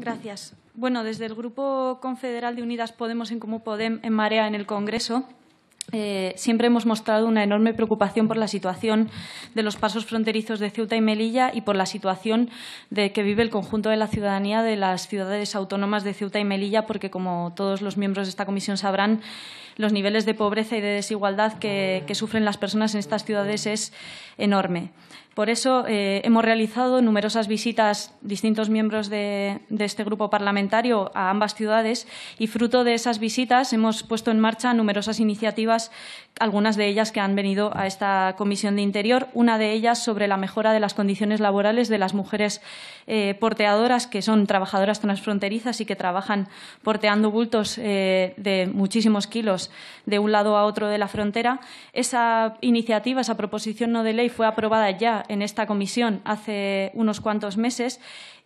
Gracias. Bueno, desde el Grupo Confederal de Unidas Podemos en Comú Podem en Marea en el Congreso eh, siempre hemos mostrado una enorme preocupación por la situación de los pasos fronterizos de Ceuta y Melilla y por la situación de que vive el conjunto de la ciudadanía de las ciudades autónomas de Ceuta y Melilla, porque, como todos los miembros de esta comisión sabrán, los niveles de pobreza y de desigualdad que, sufren las personas en estas ciudades es enorme. Por eso eh, hemos realizado numerosas visitas distintos miembros de, este grupo parlamentario a ambas ciudades y fruto de esas visitas hemos puesto en marcha numerosas iniciativas algunas de ellas que han venido a esta Comisión de Interior, una de ellas sobre la mejora de las condiciones laborales de las mujeres eh, porteadoras, que son trabajadoras transfronterizas y que trabajan porteando bultos eh, de muchísimos kilos de un lado a otro de la frontera. Esa iniciativa, esa proposición no de ley, fue aprobada ya en esta comisión hace unos cuantos meses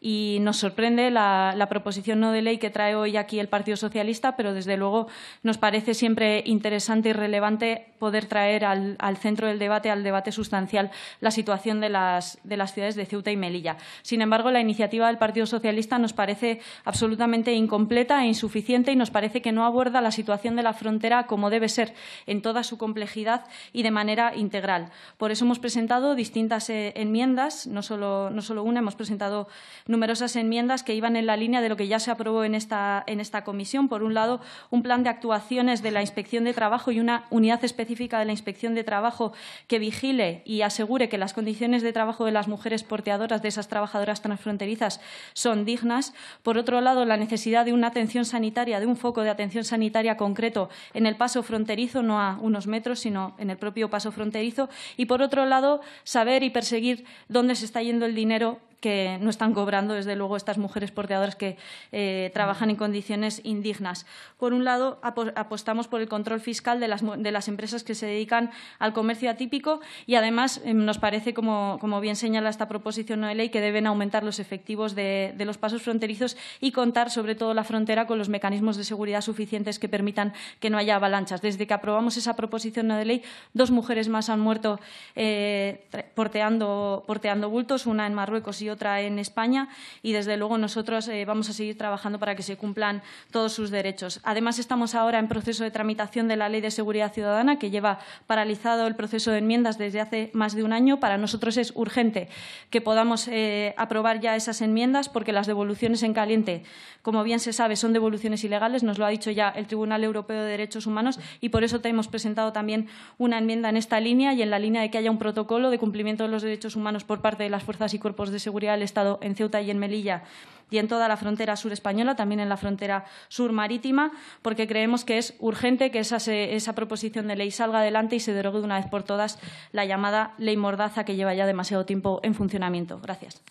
y nos sorprende la, proposición no de ley que trae hoy aquí el Partido Socialista, pero desde luego nos parece siempre interesante relevante poder traer al, centro del debate, al debate sustancial, la situación de las, de las ciudades de Ceuta y Melilla. Sin embargo, la iniciativa del Partido Socialista nos parece absolutamente incompleta e insuficiente y nos parece que no aborda la situación de la frontera como debe ser, en toda su complejidad y de manera integral. Por eso hemos presentado distintas eh, enmiendas, no solo, no solo una, hemos presentado numerosas enmiendas que iban en la línea de lo que ya se aprobó en esta, en esta comisión. Por un lado, un plan de actuaciones de la Inspección de Trabajo y un una unidad específica de la Inspección de Trabajo que vigile y asegure que las condiciones de trabajo de las mujeres porteadoras, de esas trabajadoras transfronterizas, son dignas. Por otro lado, la necesidad de una atención sanitaria, de un foco de atención sanitaria concreto en el paso fronterizo, no a unos metros, sino en el propio paso fronterizo. Y, por otro lado, saber y perseguir dónde se está yendo el dinero que no están cobrando, desde luego, estas mujeres porteadoras que eh, trabajan en condiciones indignas. Por un lado, apostamos por el control fiscal de las, de las empresas que se dedican al comercio atípico y, además, eh, nos parece, como, como, bien señala esta proposición no de ley, que deben aumentar los efectivos de, los pasos fronterizos y contar, sobre todo, la frontera con los mecanismos de seguridad suficientes que permitan que no haya avalanchas. Desde que aprobamos esa proposición no de ley, dos mujeres más han muerto eh, porteando, porteando bultos, una en Marruecos y otra otra en España y desde luego nosotros eh, vamos a seguir trabajando para que se cumplan todos sus derechos. Además, estamos ahora en proceso de tramitación de la Ley de Seguridad Ciudadana que lleva paralizado el proceso de enmiendas desde hace más de un año. Para nosotros es urgente que podamos eh, aprobar ya esas enmiendas porque las devoluciones en caliente, como bien se sabe, son devoluciones ilegales. Nos lo ha dicho ya el Tribunal Europeo de Derechos Humanos y por eso te hemos presentado también una enmienda en esta línea y en la línea de que haya un protocolo de cumplimiento de los derechos humanos por parte de las fuerzas y cuerpos de seguridad el del Estado en Ceuta y en Melilla y en toda la frontera sur española, también en la frontera sur marítima, porque creemos que es urgente que esa, esa proposición de ley salga adelante y se derogue de una vez por todas la llamada ley mordaza que lleva ya demasiado tiempo en funcionamiento. Gracias.